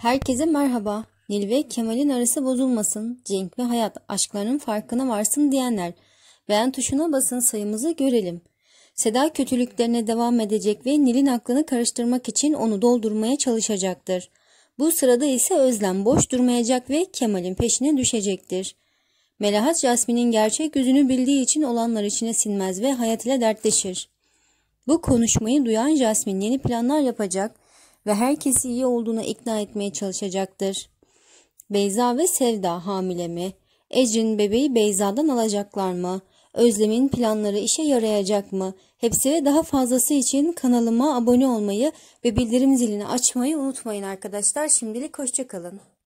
Herkese merhaba. Nil ve Kemal'in arası bozulmasın, Cenk ve Hayat aşklarının farkına varsın diyenler. Beğen tuşuna basın sayımızı görelim. Seda kötülüklerine devam edecek ve Nil'in aklını karıştırmak için onu doldurmaya çalışacaktır. Bu sırada ise Özlem boş durmayacak ve Kemal'in peşine düşecektir. Melahat Jasmin'in gerçek yüzünü bildiği için olanlar içine sinmez ve Hayat ile dertleşir. Bu konuşmayı duyan Jasmin yeni planlar yapacak ve herkesi iyi olduğuna ikna etmeye çalışacaktır. Beyza ve Sevda hamile mi? Ecrin bebeği Beyza'dan alacaklar mı? Özlem'in planları işe yarayacak mı? Hepsi ve daha fazlası için kanalıma abone olmayı ve bildirim zilini açmayı unutmayın arkadaşlar. Şimdilik hoşçakalın.